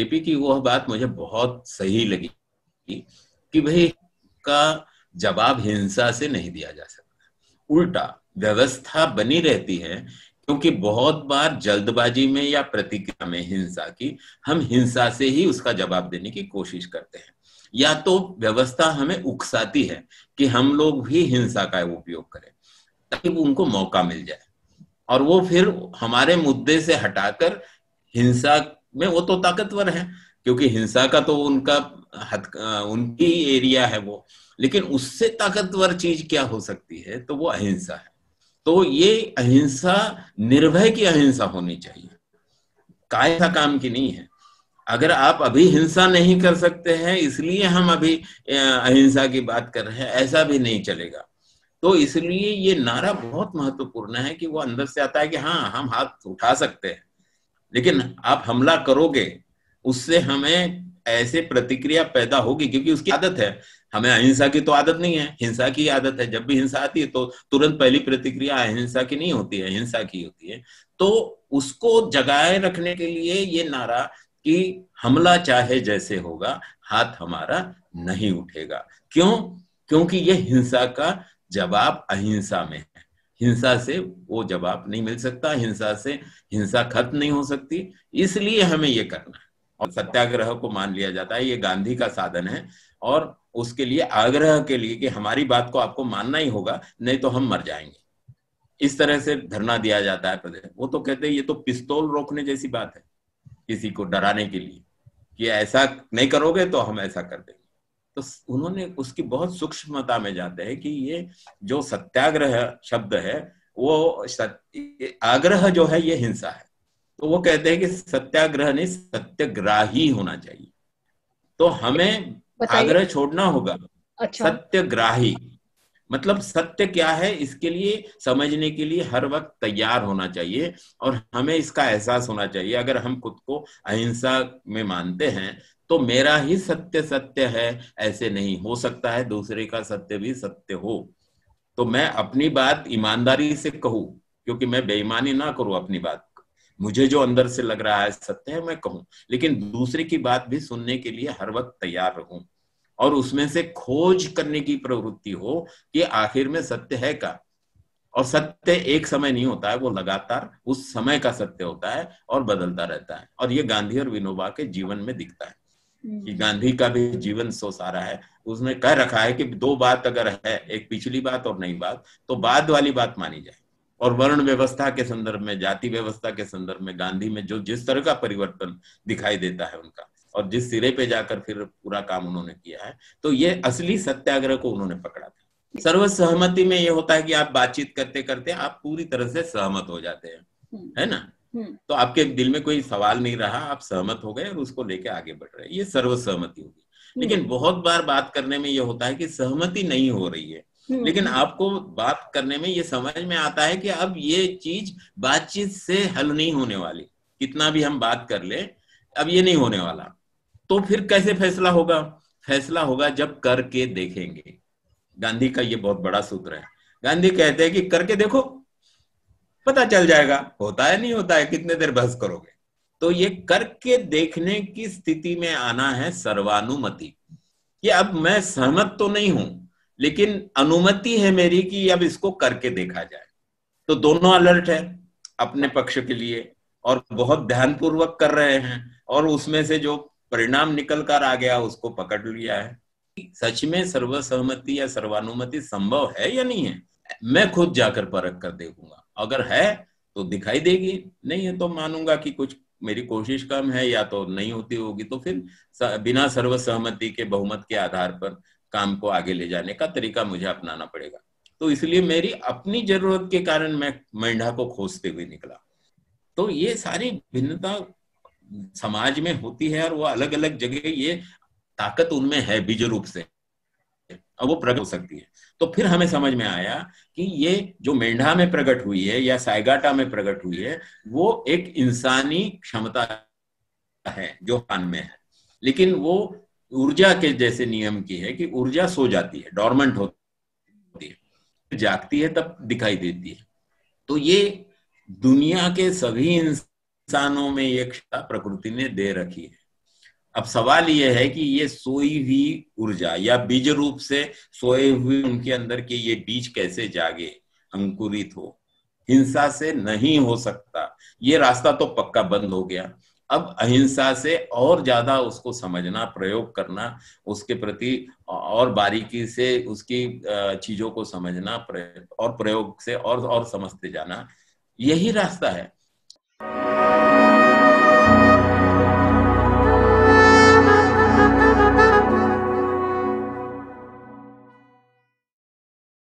JP की वह बात मुझे बहुत सही लगी कि भाई का जवाब हिंसा से नहीं दिया जा सकता उल्टा व्यवस्था बनी रहती है क्योंकि बहुत बार जल्दबाजी में या प्रतिक्रिया में हिंसा की हम हिंसा से ही उसका जवाब देने की कोशिश करते हैं या तो व्यवस्था हमें उकसाती है कि हम लोग भी हिंसा का उपयोग करें ताकि उनको मौका मिल जाए और वो फिर हमारे मुद्दे से हटाकर हिंसा में वो तो ताकतवर है क्योंकि हिंसा का तो उनका हथ उनकी एरिया है वो लेकिन उससे ताकतवर चीज क्या हो सकती है तो वो अहिंसा है तो ये अहिंसा निर्भय की अहिंसा होनी चाहिए कायसा काम की नहीं है अगर आप अभी हिंसा नहीं कर सकते हैं इसलिए हम अभी अहिंसा की बात कर रहे हैं ऐसा भी नहीं चलेगा तो इसलिए ये नारा बहुत महत्वपूर्ण है कि वो अंदर से आता है कि हाँ हम हाथ उठा सकते हैं लेकिन आप हमला करोगे उससे हमें ऐसे प्रतिक्रिया पैदा होगी क्योंकि उसकी आदत है हमें अहिंसा की तो आदत नहीं है हिंसा की आदत है जब भी हिंसा आती है तो तुरंत पहली प्रतिक्रिया अहिंसा की नहीं होती है हिंसा की होती है तो उसको जगाए रखने के लिए ये नारा कि हमला चाहे जैसे होगा हाथ हमारा नहीं उठेगा क्यों क्योंकि ये हिंसा का जवाब अहिंसा में हिंसा से वो जवाब नहीं मिल सकता हिंसा से हिंसा खत्म नहीं हो सकती इसलिए हमें ये करना है और सत्याग्रह को मान लिया जाता है ये गांधी का साधन है और उसके लिए आग्रह के लिए कि हमारी बात को आपको मानना ही होगा नहीं तो हम मर जाएंगे इस तरह से धरना दिया जाता है प्रदेश वो तो कहते हैं ये तो पिस्तौल रोकने जैसी बात है किसी को डराने के लिए कि ऐसा नहीं करोगे तो हम ऐसा कर देंगे तो उन्होंने उसकी बहुत सूक्ष्मता में जाते हैं कि ये जो सत्याग्रह शब्द है वो आग्रह जो है ये हिंसा है तो वो कहते हैं कि सत्याग्रह नहीं सत्याग्राही होना चाहिए तो हमें आग्रह छोड़ना होगा अच्छा। सत्यग्राही मतलब सत्य क्या है इसके लिए समझने के लिए हर वक्त तैयार होना चाहिए और हमें इसका एहसास होना चाहिए अगर हम खुद को अहिंसा में मानते हैं तो मेरा ही सत्य सत्य है ऐसे नहीं हो सकता है दूसरे का सत्य भी सत्य हो तो मैं अपनी बात ईमानदारी से कहूं क्योंकि मैं बेईमानी ना करूं अपनी बात मुझे जो अंदर से लग रहा है सत्य है मैं कहूं लेकिन दूसरे की बात भी सुनने के लिए हर वक्त तैयार रहूं और उसमें से खोज करने की प्रवृत्ति हो कि आखिर में सत्य है का और सत्य एक समय नहीं होता है वो लगातार उस समय का सत्य होता है और बदलता रहता है और ये गांधी और विनोबा के जीवन में दिखता है कि hmm. गांधी का भी जीवन सो सारा है उसने कह रखा है कि दो बात अगर है एक पिछली बात और नई बात तो बाद वाली बात मानी जाए और वर्ण व्यवस्था के संदर्भ में जाति व्यवस्था के संदर्भ में गांधी में जो जिस तरह का परिवर्तन दिखाई देता है उनका और जिस सिरे पे जाकर फिर पूरा काम उन्होंने किया है तो ये असली सत्याग्रह को उन्होंने पकड़ा था सर्वसहमति में ये होता है कि आप बातचीत करते करते आप पूरी तरह से सहमत हो जाते हैं hmm. है ना हम्म। तो आपके दिल में कोई सवाल नहीं रहा आप सहमत हो गए और उसको लेके आगे बढ़ रहे ये सर्वसहमति होगी हम्म। लेकिन बहुत बार बात करने में ये होता है कि सहमति नहीं हो रही है हम्म। लेकिन आपको बात करने में ये समझ में आता है कि अब ये चीज बातचीत से हल नहीं होने वाली कितना भी हम बात कर ले अब ये नहीं होने वाला तो फिर कैसे फैसला होगा फैसला होगा जब करके देखेंगे गांधी का ये बहुत बड़ा सूत्र है गांधी कहते हैं कि करके देखो पता चल जाएगा होता है नहीं होता है कितने देर बहस करोगे तो ये करके देखने की स्थिति में आना है सर्वानुमति कि अब मैं सहमत तो नहीं हूं लेकिन अनुमति है मेरी कि अब इसको करके देखा जाए तो दोनों अलर्ट है अपने पक्ष के लिए और बहुत ध्यानपूर्वक कर रहे हैं और उसमें से जो परिणाम निकल कर आ गया उसको पकड़ लिया है सच में सर्वसहमति या सर्वानुमति संभव है या नहीं है मैं खुद जाकर परख कर देखूंगा अगर है तो दिखाई देगी नहीं है तो मानूंगा कि कुछ मेरी कोशिश कम है या तो नहीं होती होगी तो फिर बिना सर्वसहमति के बहुमत के आधार पर काम को आगे ले जाने का तरीका मुझे अपनाना पड़ेगा तो इसलिए मेरी अपनी जरूरत के कारण मैं मेंढा को खोजते हुए निकला तो ये सारी भिन्नता समाज में होती है और वो अलग अलग जगह ये ताकत उनमें है बीज रूप से और वो प्रकट हो सकती है तो फिर हमें समझ में आया कि ये जो मेंढा में प्रकट हुई है या साइगाटा में प्रकट हुई है वो एक इंसानी क्षमता है जो कान में है लेकिन वो ऊर्जा के जैसे नियम की है कि ऊर्जा सो जाती है डॉर्मेंट होती है जागती है तब दिखाई देती है तो ये दुनिया के सभी इंसानों में ये क्षमता प्रकृति ने दे रखी है अब सवाल ये है कि ये सोई हुई ऊर्जा या बीज रूप से सोए हुए उनके अंदर के ये बीज कैसे जागे अंकुरित हो हिंसा से नहीं हो सकता ये रास्ता तो पक्का बंद हो गया अब अहिंसा से और ज्यादा उसको समझना प्रयोग करना उसके प्रति और बारीकी से उसकी चीजों को समझना और प्रयोग से और और समझते जाना यही रास्ता है